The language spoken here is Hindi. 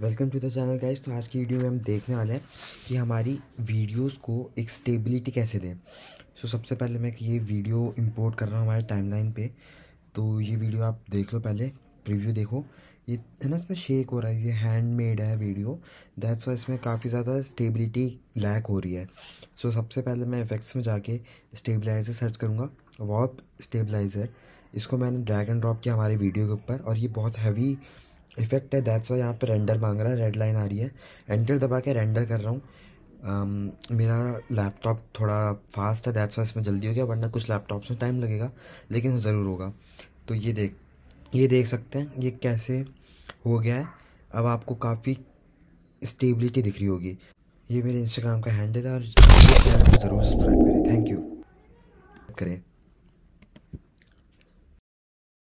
welcome to the channel guys तो आज की वीडियो में हम देखने वाले हैं कि हमारी वीडियोस को एक स्टेबिलिटी कैसे दें सो so, सबसे पहले मैं ये वीडियो इंपोर्ट कर रहा हूँ हमारे टाइमलाइन पे तो ये वीडियो आप देख लो पहले प्रीव्यू देखो ये है ना इसमें शेक हो रहा है ये हैंडमेड है वीडियो दैट्स वाई इसमें काफ़ी ज़्यादा स्टेबिलिटी लैक हो रही है सो so, सबसे पहले मैं इफेक्ट्स में जाके स्टेबलाइज़र सर्च करूँगा वॉप स्टेबलाइज़र इसको मैंने ड्रैग एंड ड्रॉप किया हमारे वीडियो के ऊपर और ये बहुत हैवी इफेक्ट है दैट्स वाई यहाँ पर रेंडर मांग रहा है रेड लाइन आ रही है एंटर दबा के रेंडर कर रहा हूँ um, मेरा लैपटॉप थोड़ा फास्ट है दैट्स वाई इसमें जल्दी हो गया वरना कुछ लैपटॉप्स में टाइम लगेगा लेकिन ज़रूर होगा तो ये देख ये देख सकते हैं ये कैसे हो गया है अब आपको काफ़ी स्टेबिलिटी दिख रही होगी ये मेरे इंस्टाग्राम का हैंडल है और ज़रूर सब्सक्राइब करें थैंक यू करें